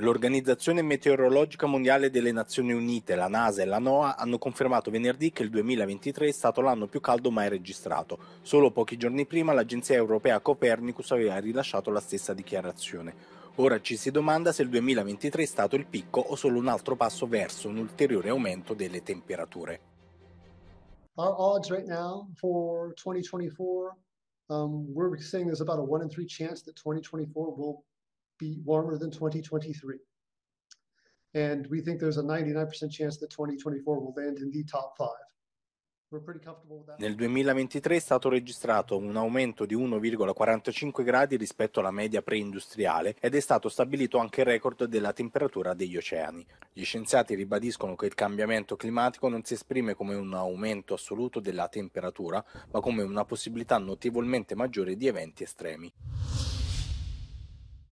L'Organizzazione Meteorologica Mondiale delle Nazioni Unite, la NASA e la NOAA hanno confermato venerdì che il 2023 è stato l'anno più caldo mai registrato. Solo pochi giorni prima l'agenzia europea Copernicus aveva rilasciato la stessa dichiarazione. Ora ci si domanda se il 2023 è stato il picco o solo un altro passo verso un ulteriore aumento delle temperature. Our odds right now for 2024, um, we're seeing there's about a 1 in 3 chance that 2024 will be warmer than 2023. And we think there's a 99% chance that 2024 will land in the top five. Nel 2023 è stato registrato un aumento di 1,45 gradi rispetto alla media preindustriale ed è stato stabilito anche il record della temperatura degli oceani. Gli scienziati ribadiscono che il cambiamento climatico non si esprime come un aumento assoluto della temperatura, ma come una possibilità notevolmente maggiore di eventi estremi.